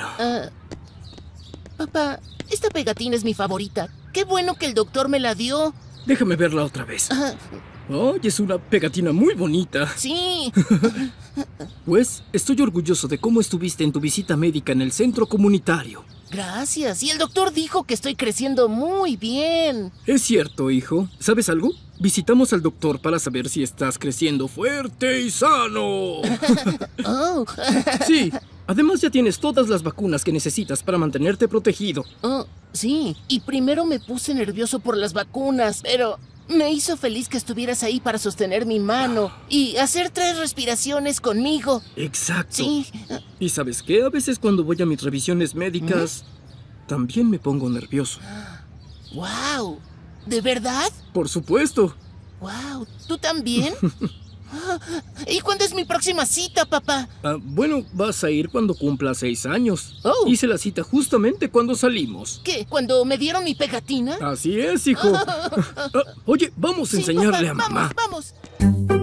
Ah, papá, esta pegatina es mi favorita. Qué bueno que el doctor me la dio. Déjame verla otra vez. ¡Ay, es una pegatina muy bonita. Sí. pues estoy orgulloso de cómo estuviste en tu visita médica en el centro comunitario. Gracias. Y el doctor dijo que estoy creciendo muy bien. Es cierto, hijo. ¿Sabes algo? Visitamos al doctor para saber si estás creciendo fuerte y sano. Oh. sí, Además ya tienes todas las vacunas que necesitas para mantenerte protegido. Oh, sí. Y primero me puse nervioso por las vacunas, pero me hizo feliz que estuvieras ahí para sostener mi mano y hacer tres respiraciones conmigo. Exacto. Sí. Y sabes qué, a veces cuando voy a mis revisiones médicas, también me pongo nervioso. ¡Wow! ¿De verdad? Por supuesto. ¡Wow! ¿Tú también? ¿Y cuándo es mi próxima cita, papá? Ah, bueno, vas a ir cuando cumpla seis años. Oh. Hice la cita justamente cuando salimos. ¿Qué? ¿Cuando me dieron mi pegatina? Así es, hijo. Ah, oye, vamos a enseñarle a mamá. Vamos, vamos.